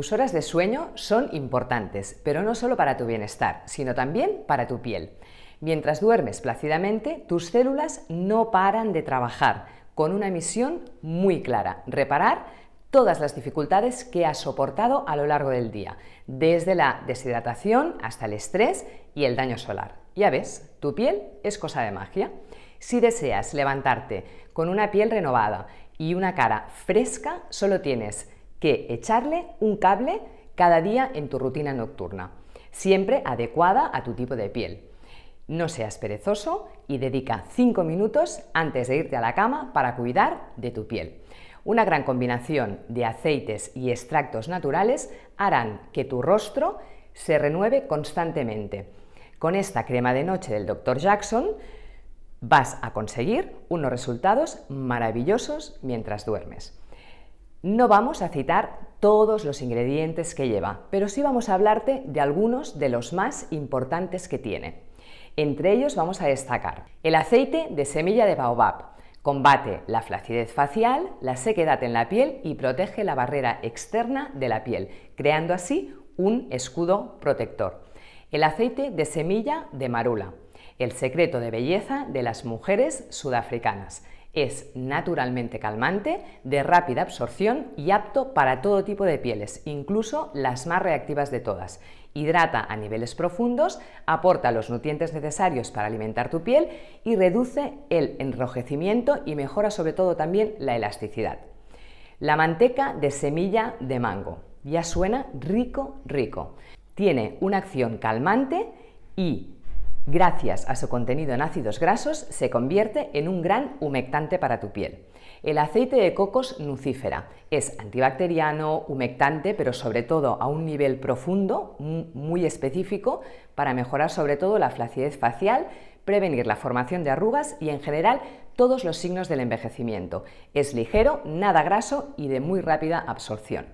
Tus horas de sueño son importantes, pero no solo para tu bienestar, sino también para tu piel. Mientras duermes plácidamente, tus células no paran de trabajar con una misión muy clara, reparar todas las dificultades que has soportado a lo largo del día, desde la deshidratación hasta el estrés y el daño solar. Ya ves, tu piel es cosa de magia. Si deseas levantarte con una piel renovada y una cara fresca, solo tienes que echarle un cable cada día en tu rutina nocturna, siempre adecuada a tu tipo de piel. No seas perezoso y dedica 5 minutos antes de irte a la cama para cuidar de tu piel. Una gran combinación de aceites y extractos naturales harán que tu rostro se renueve constantemente. Con esta crema de noche del Dr. Jackson vas a conseguir unos resultados maravillosos mientras duermes. No vamos a citar todos los ingredientes que lleva, pero sí vamos a hablarte de algunos de los más importantes que tiene. Entre ellos vamos a destacar el aceite de semilla de baobab. Combate la flacidez facial, la sequedad en la piel y protege la barrera externa de la piel, creando así un escudo protector. El aceite de semilla de marula, el secreto de belleza de las mujeres sudafricanas. Es naturalmente calmante, de rápida absorción y apto para todo tipo de pieles, incluso las más reactivas de todas. Hidrata a niveles profundos, aporta los nutrientes necesarios para alimentar tu piel y reduce el enrojecimiento y mejora sobre todo también la elasticidad. La manteca de semilla de mango. Ya suena rico, rico. Tiene una acción calmante y Gracias a su contenido en ácidos grasos, se convierte en un gran humectante para tu piel. El aceite de cocos nucífera es antibacteriano, humectante, pero sobre todo a un nivel profundo, muy específico, para mejorar sobre todo la flacidez facial, prevenir la formación de arrugas y en general todos los signos del envejecimiento. Es ligero, nada graso y de muy rápida absorción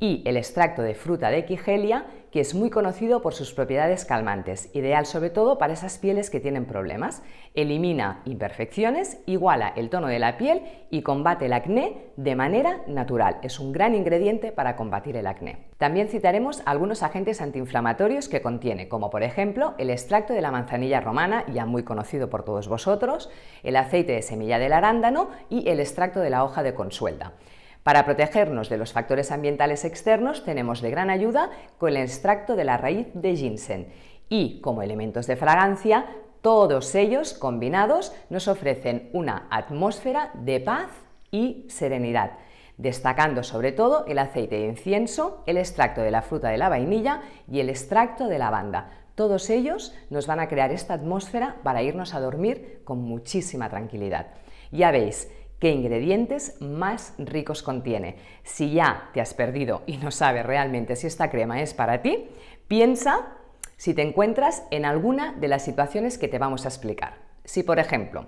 y el extracto de fruta de quigelia, que es muy conocido por sus propiedades calmantes, ideal sobre todo para esas pieles que tienen problemas. Elimina imperfecciones, iguala el tono de la piel y combate el acné de manera natural. Es un gran ingrediente para combatir el acné. También citaremos algunos agentes antiinflamatorios que contiene, como por ejemplo el extracto de la manzanilla romana, ya muy conocido por todos vosotros, el aceite de semilla del arándano y el extracto de la hoja de consuelda. Para protegernos de los factores ambientales externos tenemos de gran ayuda con el extracto de la raíz de ginseng y como elementos de fragancia, todos ellos combinados nos ofrecen una atmósfera de paz y serenidad, destacando sobre todo el aceite de incienso, el extracto de la fruta de la vainilla y el extracto de lavanda. Todos ellos nos van a crear esta atmósfera para irnos a dormir con muchísima tranquilidad. Ya veis qué ingredientes más ricos contiene. Si ya te has perdido y no sabes realmente si esta crema es para ti, piensa si te encuentras en alguna de las situaciones que te vamos a explicar. Si, por ejemplo,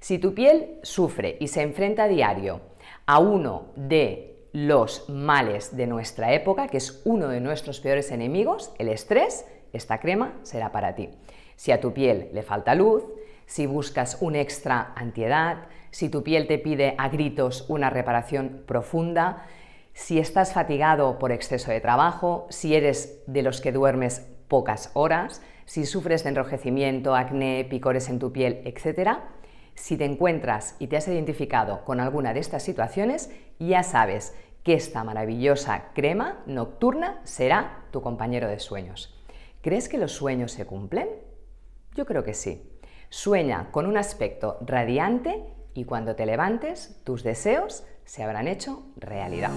si tu piel sufre y se enfrenta a diario a uno de los males de nuestra época, que es uno de nuestros peores enemigos, el estrés, esta crema será para ti. Si a tu piel le falta luz, si buscas un extra antiedad, si tu piel te pide a gritos una reparación profunda, si estás fatigado por exceso de trabajo, si eres de los que duermes pocas horas, si sufres de enrojecimiento, acné, picores en tu piel, etc. Si te encuentras y te has identificado con alguna de estas situaciones, ya sabes que esta maravillosa crema nocturna será tu compañero de sueños. ¿Crees que los sueños se cumplen? Yo creo que sí. Sueña con un aspecto radiante y cuando te levantes, tus deseos se habrán hecho realidad.